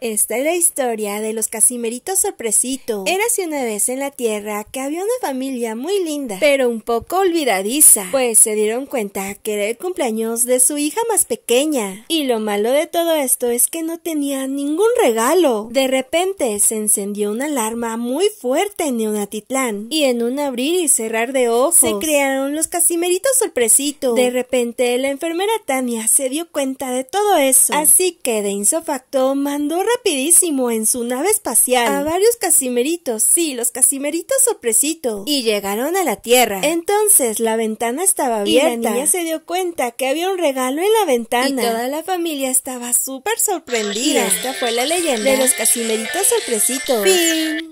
Esta es la historia de los Casimeritos Sorpresito. así una vez en la tierra que había una familia muy linda, pero un poco olvidadiza, pues se dieron cuenta que era el cumpleaños de su hija más pequeña. Y lo malo de todo esto es que no tenía ningún regalo. De repente se encendió una alarma muy fuerte en Neonatitlán, y en un abrir y cerrar de ojos se crearon los Casimeritos Sorpresito. De repente la enfermera Tania se dio cuenta de todo eso, así que de insofacto mandó rapidísimo en su nave espacial a varios casimeritos, sí, los casimeritos sorpresitos y llegaron a la Tierra. Entonces la ventana estaba abierta y la niña se dio cuenta que había un regalo en la ventana y toda la familia estaba súper sorprendida. esta fue la leyenda de los casimeritos sorpresitos Fin.